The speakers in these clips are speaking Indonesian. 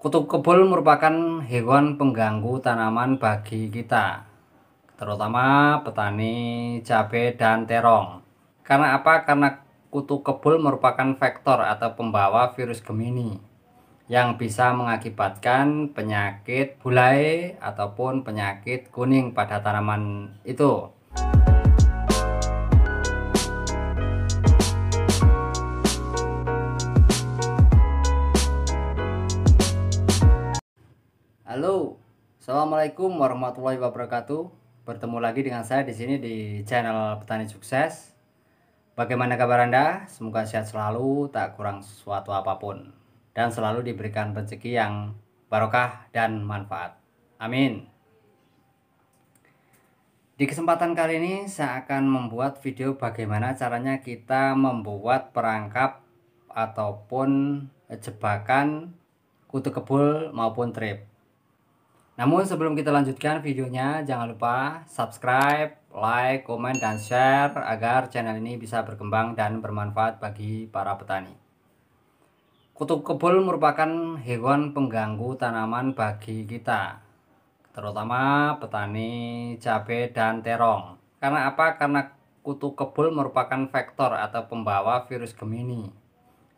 Kutu kebul merupakan hewan pengganggu tanaman bagi kita, terutama petani cabai dan terong. Karena apa? Karena kutu kebul merupakan vektor atau pembawa virus Gemini yang bisa mengakibatkan penyakit bulai ataupun penyakit kuning pada tanaman itu. Assalamualaikum warahmatullahi wabarakatuh. Bertemu lagi dengan saya di sini di channel Petani Sukses. Bagaimana kabar Anda? Semoga sehat selalu, tak kurang sesuatu apapun dan selalu diberikan rezeki yang barokah dan manfaat. Amin. Di kesempatan kali ini saya akan membuat video bagaimana caranya kita membuat perangkap ataupun jebakan kutu kebul maupun trip namun sebelum kita lanjutkan videonya, jangan lupa subscribe, like, komen, dan share agar channel ini bisa berkembang dan bermanfaat bagi para petani. Kutub kebul merupakan hewan pengganggu tanaman bagi kita, terutama petani cabai dan terong. Karena apa? Karena kutu kebul merupakan vektor atau pembawa virus Gemini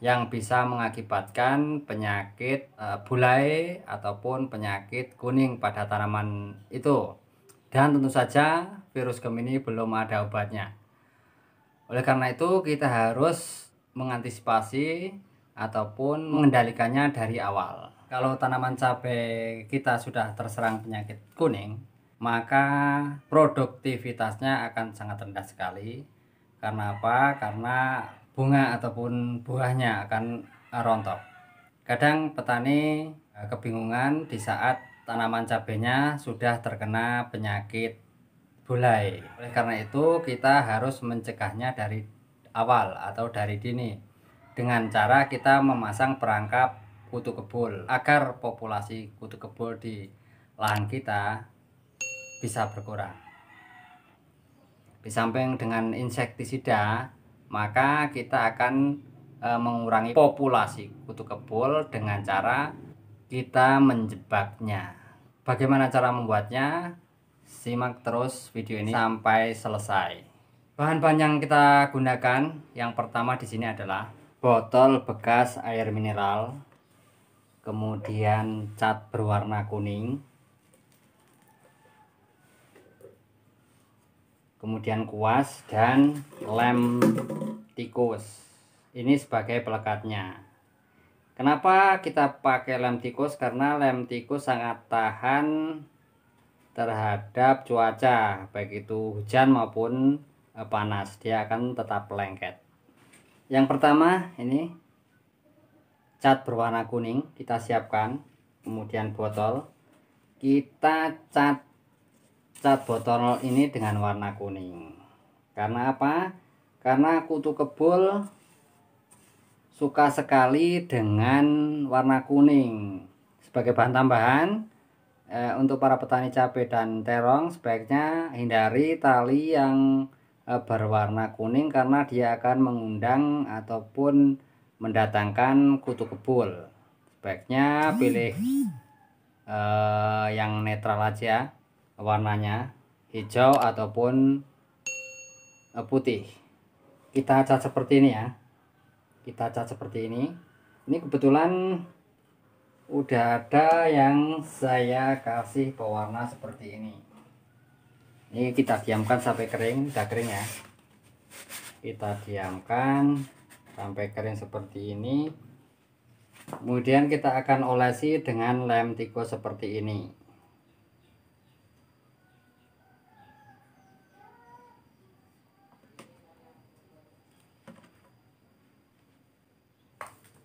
yang bisa mengakibatkan penyakit e, eh, bulai ataupun penyakit kuning pada tanaman itu. Dan tentu saja virus Gemini belum ada obatnya. Oleh karena itu kita harus mengantisipasi ataupun mengendalikannya dari awal. Kalau tanaman cabai kita sudah terserang penyakit kuning, maka produktivitasnya akan sangat rendah sekali. Karena apa? Karena bunga ataupun buahnya akan eh, rontok. Kadang petani eh, kebingungan di saat tanaman cabenya sudah terkena penyakit bulai. Oleh karena itu, kita harus mencegahnya dari awal atau dari dini dengan cara kita memasang perangkap kutu kebul agar populasi kutu kebul di lahan kita bisa berkurang. Di samping dengan insektisida, maka kita akan e, mengurangi populasi kutu kebul dengan cara kita menjebaknya. Bagaimana cara membuatnya? Simak terus video ini sampai selesai. Bahan-bahan yang kita gunakan yang pertama di sini adalah botol bekas air mineral, kemudian cat berwarna kuning, kemudian kuas dan lem tikus ini sebagai pelekatnya kenapa kita pakai lem tikus karena lem tikus sangat tahan terhadap cuaca baik itu hujan maupun eh, panas dia akan tetap lengket yang pertama ini cat berwarna kuning kita siapkan kemudian botol kita cat cat botol ini dengan warna kuning karena apa karena kutu kebul suka sekali dengan warna kuning sebagai bahan tambahan eh, untuk para petani cabai dan terong sebaiknya hindari tali yang eh, berwarna kuning karena dia akan mengundang ataupun mendatangkan kutu kebul sebaiknya pilih eh, yang netral aja warnanya hijau ataupun eh, putih kita cat seperti ini ya kita cat seperti ini ini kebetulan udah ada yang saya kasih pewarna seperti ini ini kita diamkan sampai kering udah kering ya kita diamkan sampai kering seperti ini kemudian kita akan olesi dengan lem tikus seperti ini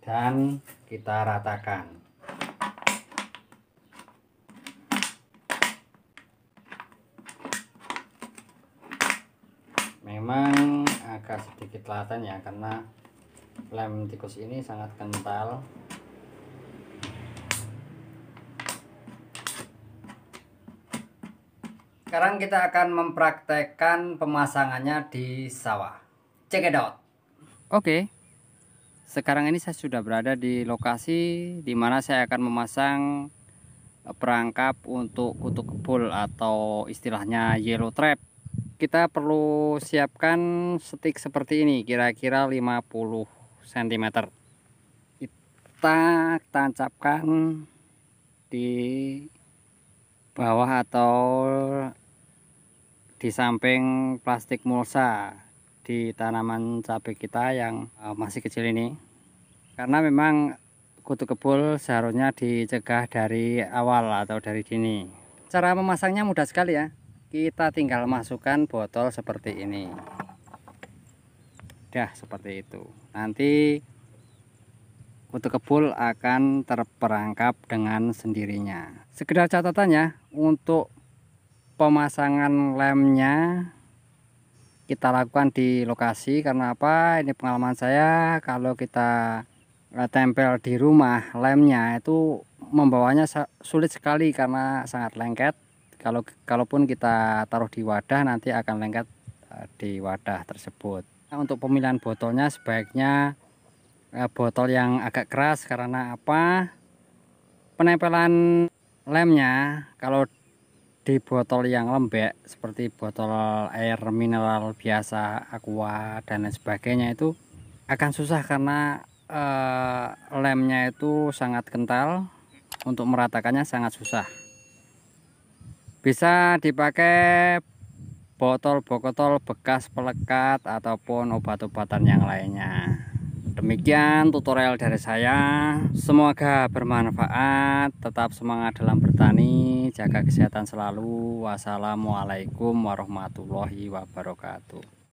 dan kita ratakan memang agak sedikit latan ya karena lem tikus ini sangat kental Sekarang kita akan mempraktekkan pemasangannya di sawah. Check it out. Oke. Okay. Sekarang ini saya sudah berada di lokasi di mana saya akan memasang eh, perangkap untuk kutu kebul atau istilahnya yellow trap. Kita perlu siapkan stick seperti ini, kira-kira 50 cm. Kita tancapkan di bawah atau di samping plastik mulsa di tanaman cabai kita yang eh, masih kecil ini karena memang kutu kebul seharusnya dicegah dari awal atau dari dini cara memasangnya mudah sekali ya kita tinggal masukkan botol seperti ini dah seperti itu nanti kutu kebul akan terperangkap dengan sendirinya sekedar catatannya untuk pemasangan lemnya kita lakukan di lokasi karena apa ini pengalaman saya kalau kita e, tempel di rumah lemnya itu membawanya sulit sekali karena sangat lengket kalau kalaupun kita taruh di wadah nanti akan lengket e, di wadah tersebut nah, untuk pemilihan botolnya sebaiknya e, botol yang agak keras karena apa penempelan lemnya kalau di botol yang lembek seperti botol air mineral biasa aqua dan lain sebagainya itu akan susah karena e, lemnya itu sangat kental untuk meratakannya sangat susah bisa dipakai botol-botol bekas pelekat ataupun obat-obatan yang lainnya Demikian tutorial dari saya. Semoga bermanfaat. Tetap semangat dalam bertani, jaga kesehatan selalu. Wassalamualaikum warahmatullahi wabarakatuh.